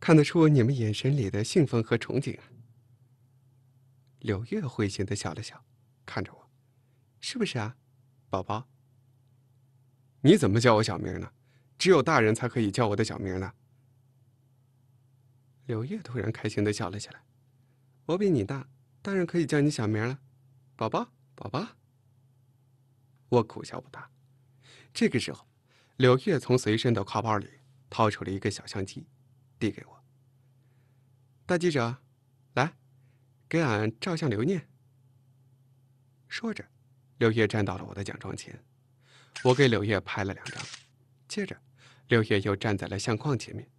看得出你们眼神里的兴奋和憧憬。啊。柳月会心的笑了笑，看着我：“是不是啊，宝宝？你怎么叫我小名呢？只有大人才可以叫我的小名呢。”柳月突然开心的笑了起来：“我比你大，当然可以叫你小名了，宝宝，宝宝。”我苦笑不答。这个时候，柳月从随身的挎包里掏出了一个小相机。递给我，大记者，来，给俺照相留念。说着，柳叶站到了我的奖状前，我给柳叶拍了两张。接着，柳叶又站在了相框前面，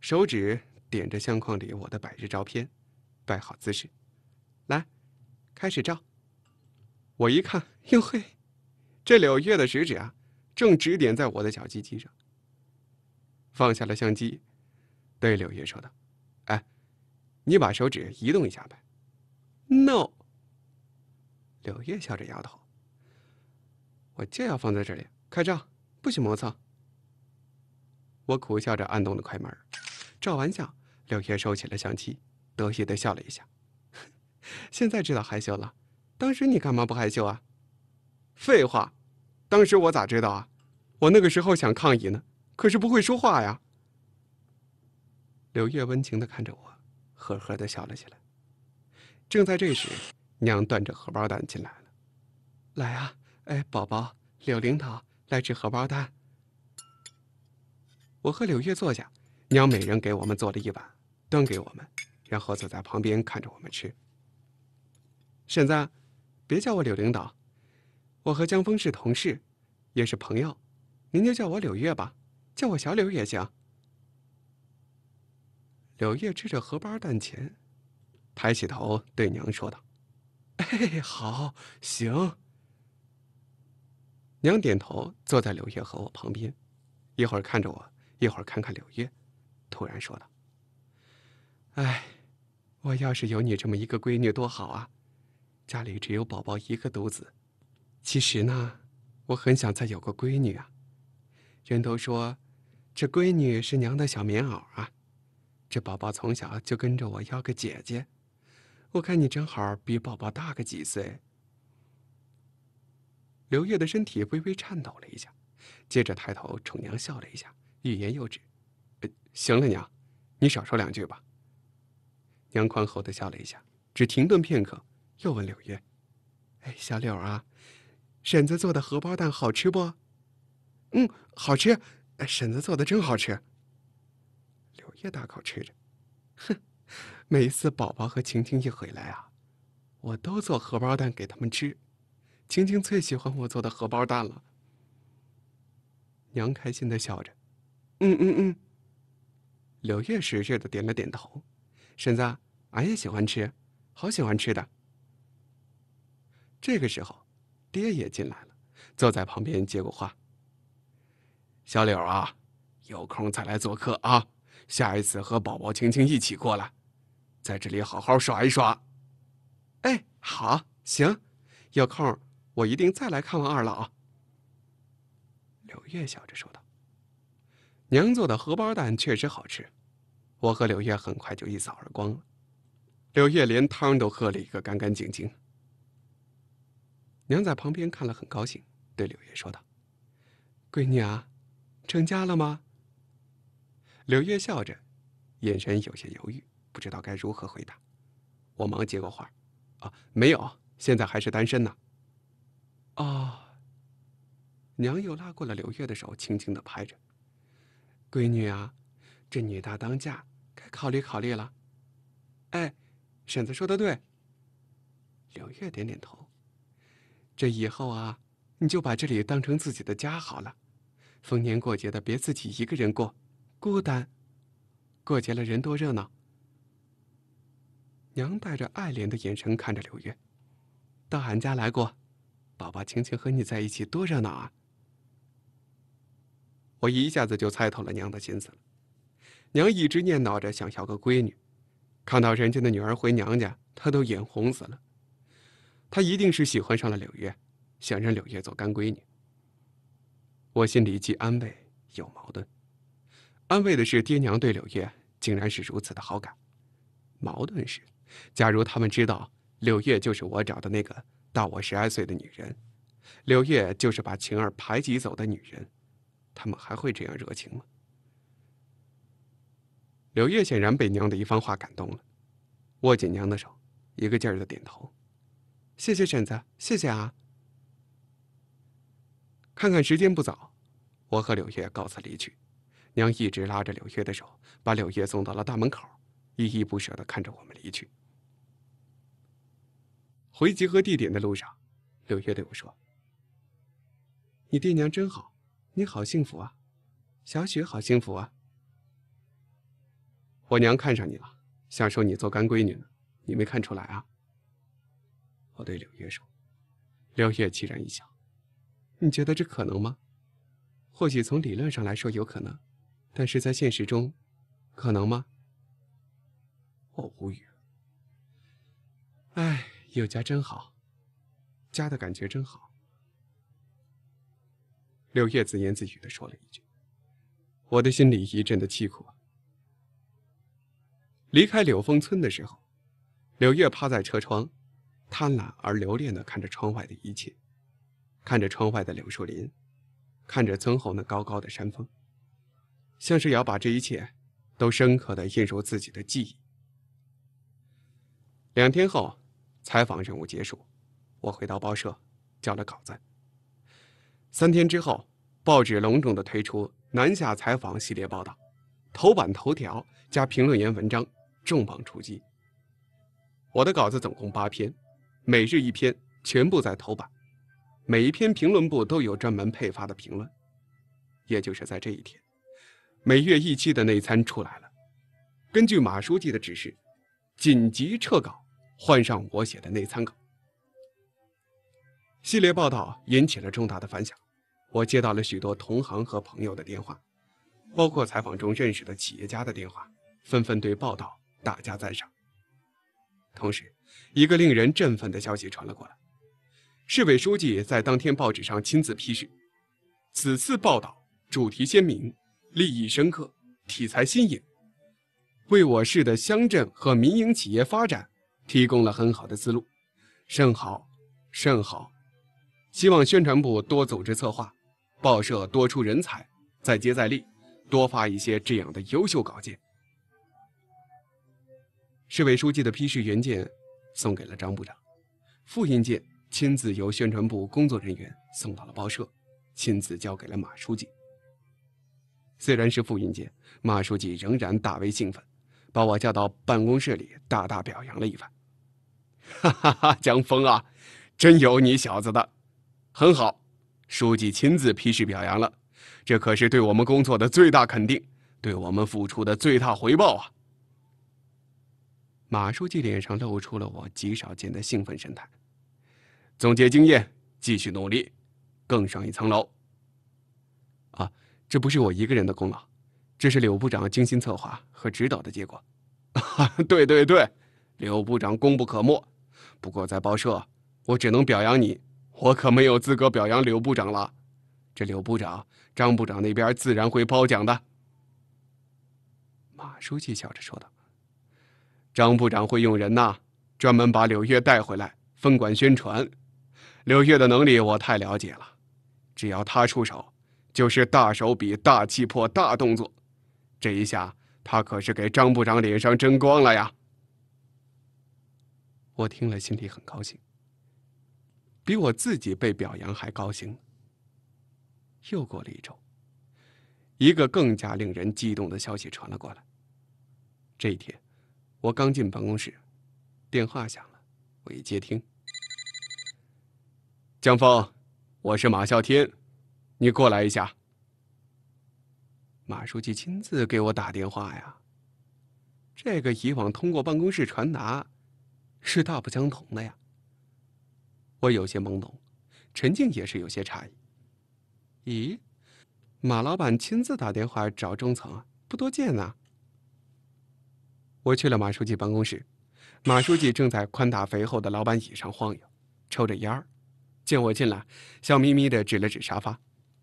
手指点着相框里我的百日照片，摆好姿势，来，开始照。我一看，哟嘿，这柳叶的食指啊，正指点在我的小鸡鸡上。放下了相机。对柳叶说道：“哎，你把手指移动一下呗。”“No。”柳叶笑着摇头：“我就要放在这里，开张，不许磨蹭。”我苦笑着按动了快门，照完相，柳叶收起了相机，得意的笑了一下：“ 现在知道害羞了？当时你干嘛不害羞啊？”“废话，当时我咋知道啊？我那个时候想抗议呢，可是不会说话呀。”柳月温情的看着我，呵呵的笑了起来。正在这时，娘端着荷包蛋进来了，来啊，哎，宝宝，柳领导来吃荷包蛋。我和柳月坐下，娘每人给我们做了一碗，端给我们，然后坐在旁边看着我们吃。婶子，别叫我柳领导，我和江峰是同事，也是朋友，您就叫我柳月吧，叫我小柳也行。柳叶吃着荷包蛋前，抬起头对娘说道：“好，行。”娘点头，坐在柳叶和我旁边，一会儿看着我，一会儿看看柳叶，突然说道：“哎，我要是有你这么一个闺女多好啊！家里只有宝宝一个独子，其实呢，我很想再有个闺女啊！人都说，这闺女是娘的小棉袄啊。”这宝宝从小就跟着我要个姐姐，我看你正好比宝宝大个几岁。刘月的身体微微颤抖了一下，接着抬头冲娘笑了一下，欲言又止。行了，娘，你少说两句吧。娘宽厚的笑了一下，只停顿片刻，又问柳月：“哎，小柳啊，婶子做的荷包蛋好吃不？”“嗯，好吃，婶子做的真好吃。”柳叶大口吃着，哼，每次宝宝和晴晴一回来啊，我都做荷包蛋给他们吃。晴晴最喜欢我做的荷包蛋了。娘开心的笑着，嗯嗯嗯。柳叶使劲的点了点头。婶子，俺也喜欢吃，好喜欢吃的。这个时候，爹也进来了，坐在旁边接过话。小柳啊，有空再来做客啊。下一次和宝宝青青一起过来，在这里好好耍一耍。哎，好行，有空我一定再来看望二老。柳月笑着说道：“娘做的荷包蛋确实好吃，我和柳月很快就一扫而光了。柳月连汤都喝了一个干干净净。娘在旁边看了很高兴，对柳月说道：‘闺女啊，成家了吗？’”柳月笑着，眼神有些犹豫，不知道该如何回答。我忙接过话：“啊，没有，现在还是单身呢。”哦，娘又拉过了柳月的手，轻轻的拍着：“闺女啊，这女大当嫁，该考虑考虑了。”哎，婶子说的对。柳月点点头：“这以后啊，你就把这里当成自己的家好了，逢年过节的别自己一个人过。”孤单，过节了，人多热闹。娘带着爱怜的眼神看着柳月，到俺家来过，宝宝晴晴和你在一起多热闹啊！我一下子就猜透了娘的心思了。娘一直念叨着想要个闺女，看到人家的女儿回娘家，她都眼红死了。她一定是喜欢上了柳月，想让柳月做干闺女。我心里既安慰又矛盾。安慰的是，爹娘对柳月竟然是如此的好感；矛盾是，假如他们知道柳月就是我找的那个大我十二岁的女人，柳月就是把晴儿排挤走的女人，他们还会这样热情吗？柳月显然被娘的一番话感动了，握紧娘的手，一个劲儿的点头：“谢谢婶子，谢谢啊！”看看时间不早，我和柳月告辞离去。娘一直拉着柳月的手，把柳月送到了大门口，依依不舍的看着我们离去。回集合地点的路上，柳月对我说：“你爹娘真好，你好幸福啊，小雪好幸福啊。”我娘看上你了，想收你做干闺女呢，你没看出来啊？我对柳月说，柳月凄然一笑：“你觉得这可能吗？或许从理论上来说有可能。”但是在现实中，可能吗？我无语。唉，有家真好，家的感觉真好。柳叶自言自语的说了一句，我的心里一阵的凄苦。离开柳峰村的时候，柳叶趴在车窗，贪婪而留恋的看着窗外的一切，看着窗外的柳树林，看着村后那高高的山峰。像是要把这一切都深刻的印入自己的记忆。两天后，采访任务结束，我回到报社，交了稿子。三天之后，报纸隆重的推出南下采访系列报道，头版头条加评论员文章重磅出击。我的稿子总共八篇，每日一篇，全部在头版，每一篇评论部都有专门配发的评论。也就是在这一天。每月一期的内参出来了，根据马书记的指示，紧急撤稿，换上我写的内参稿。系列报道引起了重大的反响，我接到了许多同行和朋友的电话，包括采访中认识的企业家的电话，纷纷对报道大加赞赏。同时，一个令人振奋的消息传了过来，市委书记在当天报纸上亲自批示，此次报道主题鲜明。立意深刻，题材新颖，为我市的乡镇和民营企业发展提供了很好的思路，甚好，甚好。希望宣传部多组织策划，报社多出人才，再接再厉，多发一些这样的优秀稿件。市委书记的批示原件送给了张部长，复印件亲自由宣传部工作人员送到了报社，亲自交给了马书记。虽然是复印件，马书记仍然大为兴奋，把我叫到办公室里，大大表扬了一番。哈哈哈，江峰啊，真有你小子的，很好，书记亲自批示表扬了，这可是对我们工作的最大肯定，对我们付出的最大回报啊！马书记脸上露出了我极少见的兴奋神态，总结经验，继续努力，更上一层楼。这不是我一个人的功劳，这是柳部长精心策划和指导的结果。对对对，柳部长功不可没。不过在报社，我只能表扬你，我可没有资格表扬柳部长了。这柳部长、张部长那边自然会褒奖的。马书记笑着说道：“张部长会用人呐，专门把柳月带回来分管宣传。柳月的能力我太了解了，只要他出手。”就是大手笔、大气魄、大动作，这一下他可是给张部长脸上争光了呀！我听了心里很高兴，比我自己被表扬还高兴。又过了一周，一个更加令人激动的消息传了过来。这一天，我刚进办公室，电话响了，我一接听，江峰，我是马啸天。你过来一下。马书记亲自给我打电话呀，这个以往通过办公室传达，是大不相同的呀。我有些懵懂，陈静也是有些诧异。咦，马老板亲自打电话找中层，不多见呐。我去了马书记办公室，马书记正在宽大肥厚的老板椅上晃悠，抽着烟儿，见我进来，笑眯眯的指了指沙发。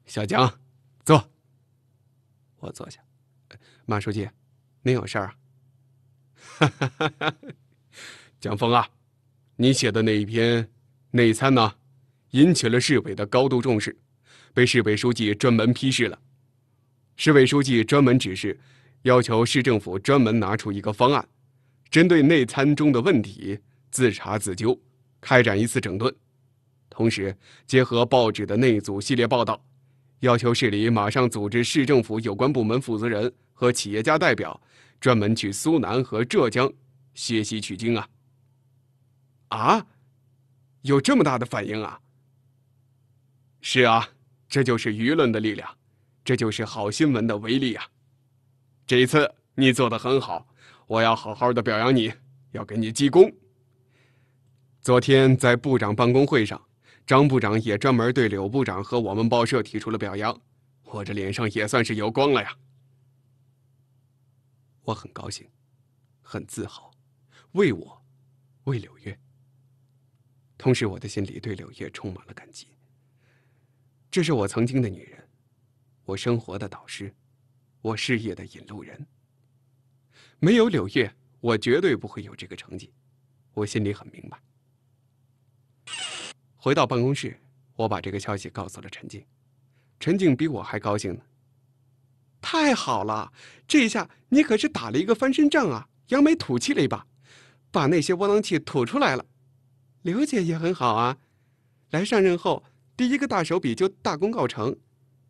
小江，坐。我坐下。马书记，您有事儿啊？江峰啊，你写的那一篇内参呢，引起了市委的高度重视，被市委书记专门批示了。市委书记专门指示，要求市政府专门拿出一个方案，针对内参中的问题自查自纠，开展一次整顿，同时结合报纸的那组系列报道。要求市里马上组织市政府有关部门负责人和企业家代表，专门去苏南和浙江学习取经啊！啊，有这么大的反应啊？是啊，这就是舆论的力量，这就是好新闻的威力啊！这一次你做的很好，我要好好的表扬你，要给你记功。昨天在部长办公会上。张部长也专门对柳部长和我们报社提出了表扬，我这脸上也算是有光了呀。我很高兴，很自豪，为我，为柳月。同时，我的心里对柳月充满了感激。这是我曾经的女人，我生活的导师，我事业的引路人。没有柳月，我绝对不会有这个成绩。我心里很明白。回到办公室，我把这个消息告诉了陈静。陈静比我还高兴呢。太好了，这下你可是打了一个翻身仗啊，扬眉吐气了一把，把那些窝囊气吐出来了。刘姐也很好啊，来上任后第一个大手笔就大功告成，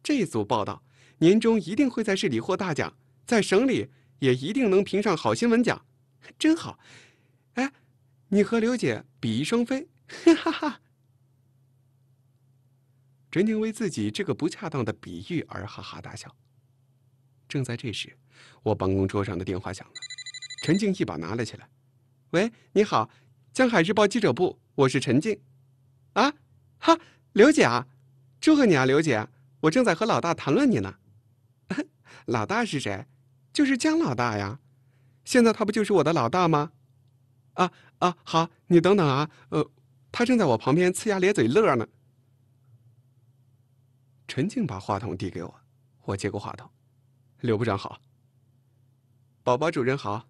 这组报道年终一定会在市里获大奖，在省里也一定能评上好新闻奖，真好。哎，你和刘姐比翼双飞，哈哈哈。陈静为自己这个不恰当的比喻而哈哈大笑。正在这时，我办公桌上的电话响了。陈静一把拿了起来：“喂，你好，江海日报记者部，我是陈静。”“啊，哈，刘姐啊，祝贺你啊，刘姐！我正在和老大谈论你呢。”“老大是谁？就是江老大呀。现在他不就是我的老大吗？”“啊啊，好，你等等啊。呃，他正在我旁边呲牙咧嘴乐呢。”陈静把话筒递给我，我接过话筒：“刘部长好，宝宝主任好。”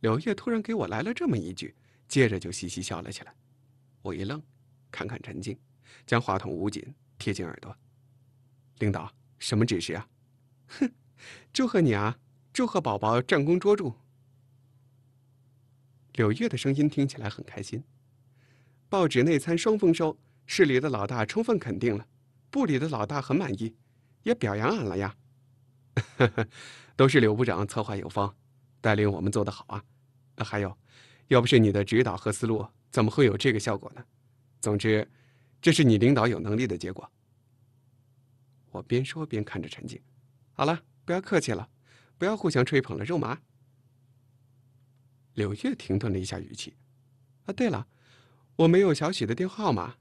柳月突然给我来了这么一句，接着就嘻嘻笑了起来。我一愣，看看陈静，将话筒捂紧，贴近耳朵：“领导什么指示啊？”“哼，祝贺你啊，祝贺宝宝战功卓著。”柳月的声音听起来很开心。报纸内参双丰收，市里的老大充分肯定了。部里的老大很满意，也表扬俺了呀。都是柳部长策划有方，带领我们做的好啊。还有，要不是你的指导和思路，怎么会有这个效果呢？总之，这是你领导有能力的结果。我边说边看着陈静。好了，不要客气了，不要互相吹捧了，肉麻。柳月停顿了一下语气。啊，对了，我没有小许的电话号码，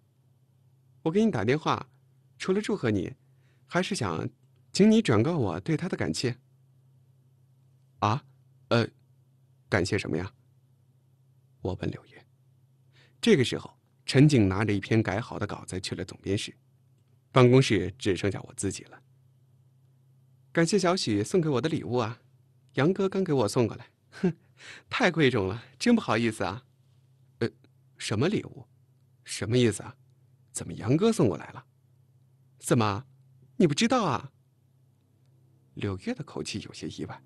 我给你打电话。除了祝贺你，还是想，请你转告我对他的感谢。啊，呃，感谢什么呀？我问柳月。这个时候，陈静拿着一篇改好的稿子去了总编室，办公室只剩下我自己了。感谢小许送给我的礼物啊，杨哥刚给我送过来，哼，太贵重了，真不好意思啊。呃，什么礼物？什么意思啊？怎么杨哥送过来了？怎么，你不知道啊？柳月的口气有些意外。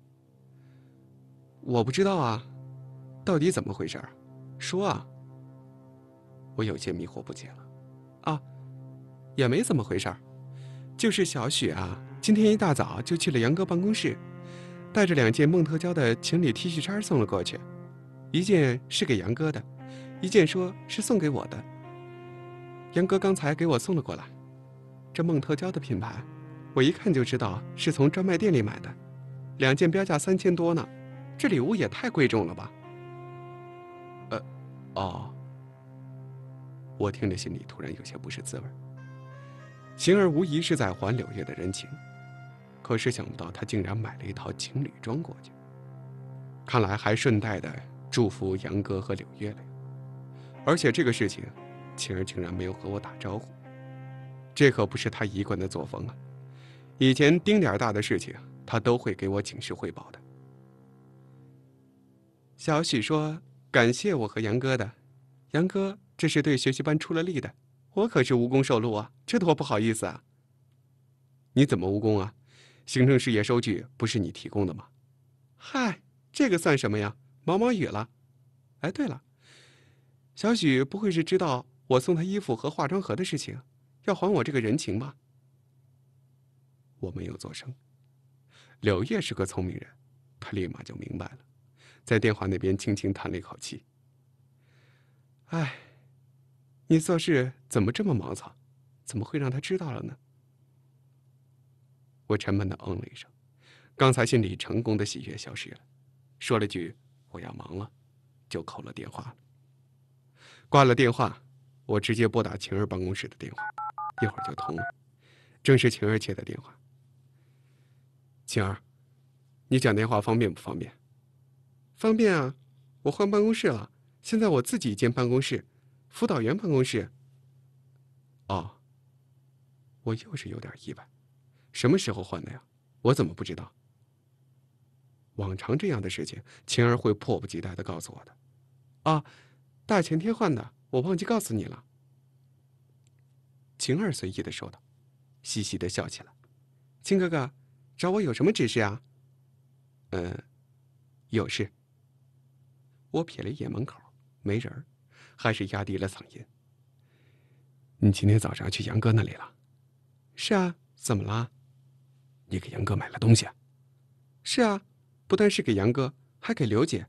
我不知道啊，到底怎么回事儿？说啊！我有些迷惑不解了。啊，也没怎么回事儿，就是小许啊，今天一大早就去了杨哥办公室，带着两件孟特娇的情侣 T 恤衫送了过去，一件是给杨哥的，一件说是送给我的。杨哥刚才给我送了过来。这梦特娇的品牌，我一看就知道是从专卖店里买的，两件标价三千多呢。这礼物也太贵重了吧。呃，哦，我听着心里突然有些不是滋味。晴儿无疑是在还柳叶的人情，可是想不到她竟然买了一套情侣装过去，看来还顺带的祝福杨哥和柳叶了。而且这个事情，晴儿竟然没有和我打招呼。这可不是他一贯的作风啊！以前丁点儿大的事情，他都会给我请示汇报的。小许说：“感谢我和杨哥的，杨哥这是对学习班出了力的，我可是无功受禄啊，这多不好意思啊！”你怎么无功啊？行政事业收据不是你提供的吗？嗨，这个算什么呀？毛毛雨了！哎，对了，小许不会是知道我送他衣服和化妆盒的事情？要还我这个人情吗？我没有做声。柳叶是个聪明人，他立马就明白了，在电话那边轻轻叹了一口气：“哎，你做事怎么这么莽草？怎么会让他知道了呢？”我沉闷的嗯了一声，刚才心里成功的喜悦消失了，说了句“我要忙了”，就扣了电话了。挂了电话，我直接拨打晴儿办公室的电话。一会儿就通了，正是晴儿接的电话。晴儿，你讲电话方便不方便？方便啊，我换办公室了，现在我自己一间办公室，辅导员办公室。哦，我又是有点意外，什么时候换的呀？我怎么不知道？往常这样的事情，晴儿会迫不及待的告诉我的。啊，大前天换的，我忘记告诉你了。晴儿随意的说道，嘻嘻的笑起来。青哥哥，找我有什么指示啊？嗯，有事。我瞥了一眼门口，没人，还是压低了嗓音。你今天早上去杨哥那里了？是啊，怎么了？你给杨哥买了东西？是啊，不但是给杨哥，还给刘姐，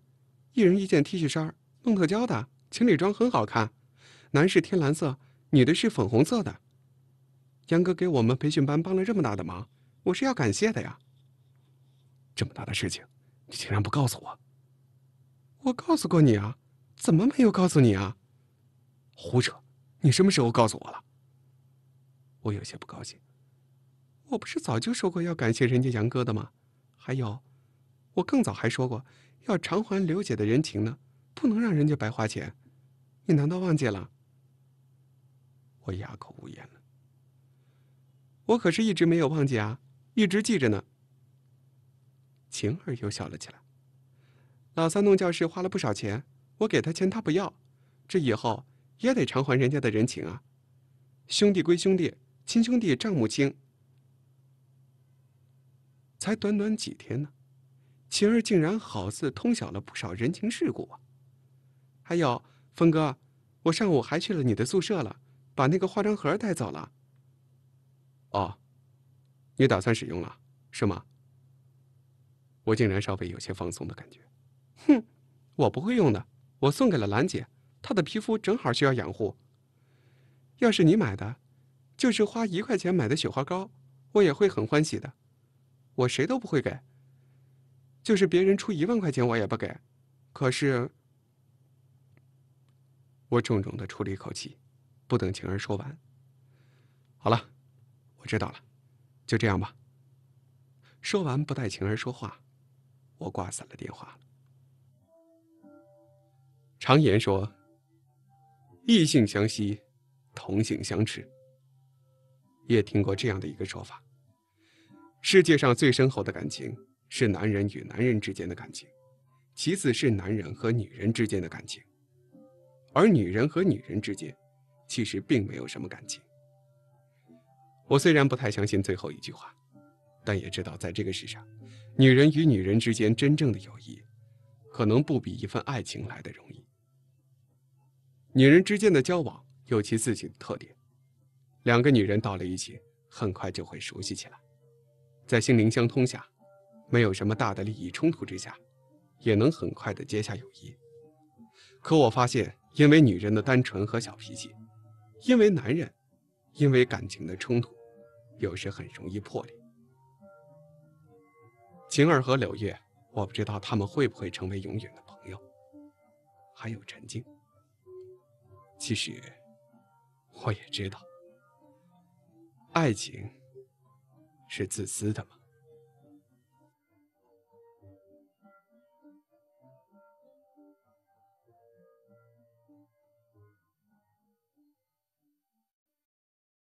一人一件 T 恤衫，梦特娇的，情侣装很好看，男士天蓝色。女的是粉红色的，杨哥给我们培训班帮了这么大的忙，我是要感谢的呀。这么大的事情，你竟然不告诉我？我告诉过你啊，怎么没有告诉你啊？胡扯！你什么时候告诉我了？我有些不高兴。我不是早就说过要感谢人家杨哥的吗？还有，我更早还说过要偿还刘姐的人情呢，不能让人家白花钱。你难道忘记了？我哑口无言了。我可是一直没有忘记啊，一直记着呢。晴儿又笑了起来。老三弄教室花了不少钱，我给他钱他不要，这以后也得偿还人家的人情啊。兄弟归兄弟，亲兄弟账目清。才短短几天呢，晴儿竟然好似通晓了不少人情世故啊。还有峰哥，我上午还去了你的宿舍了。把那个化妆盒带走了。哦，你打算使用了是吗？我竟然稍微有些放松的感觉。哼，我不会用的。我送给了兰姐，她的皮肤正好需要养护。要是你买的，就是花一块钱买的雪花膏，我也会很欢喜的。我谁都不会给。就是别人出一万块钱我也不给。可是，我重重的出了一口气。不等晴儿说完，好了，我知道了，就这样吧。说完，不带晴儿说话，我挂散了电话。常言说：“异性相吸，同性相斥。”也听过这样的一个说法：世界上最深厚的感情是男人与男人之间的感情，其次是男人和女人之间的感情，而女人和女人之间。其实并没有什么感情。我虽然不太相信最后一句话，但也知道在这个世上，女人与女人之间真正的友谊，可能不比一份爱情来的容易。女人之间的交往有其自己的特点，两个女人到了一起，很快就会熟悉起来，在心灵相通下，没有什么大的利益冲突之下，也能很快的结下友谊。可我发现，因为女人的单纯和小脾气。因为男人，因为感情的冲突，有时很容易破裂。晴儿和柳叶，我不知道他们会不会成为永远的朋友。还有陈静，其实我也知道，爱情是自私的嘛。